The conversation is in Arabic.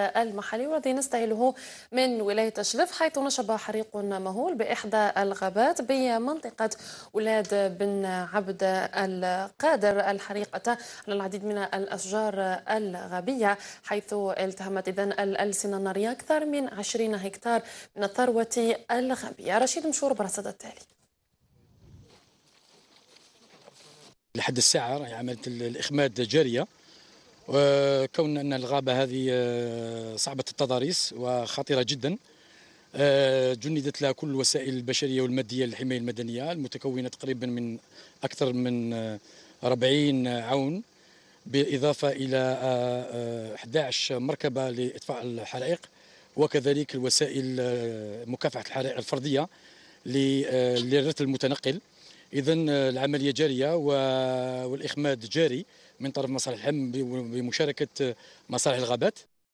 المحلي والذي نستهله من ولاية الشلف حيث نشب حريق مهول بإحدى الغابات بمنطقة ولاد بن عبد القادر الحريق أتى على العديد من الأشجار الغابية حيث التهمت إذا الألسنة النارية أكثر من 20 هكتار من الثروة الغابية رشيد مشور برصد التالي لحد الساعة عملت الإخماد جارية وكون ان الغابه هذه آه، صعبه التضاريس وخطيره جدا آه، جندت لها كل الوسائل البشريه والماديه للحمايه المدنيه المتكونه تقريبا من اكثر من 40 آه، عون بالاضافه الى 11 مركبه لاطفاء الحرائق وكذلك الوسائل مكافحه الحرائق الفرديه للرث المتنقل اذا آه، العمليه جاريه والاخماد جاري من طرف مصالح الحم بمشاركه آه، مصالح الغابات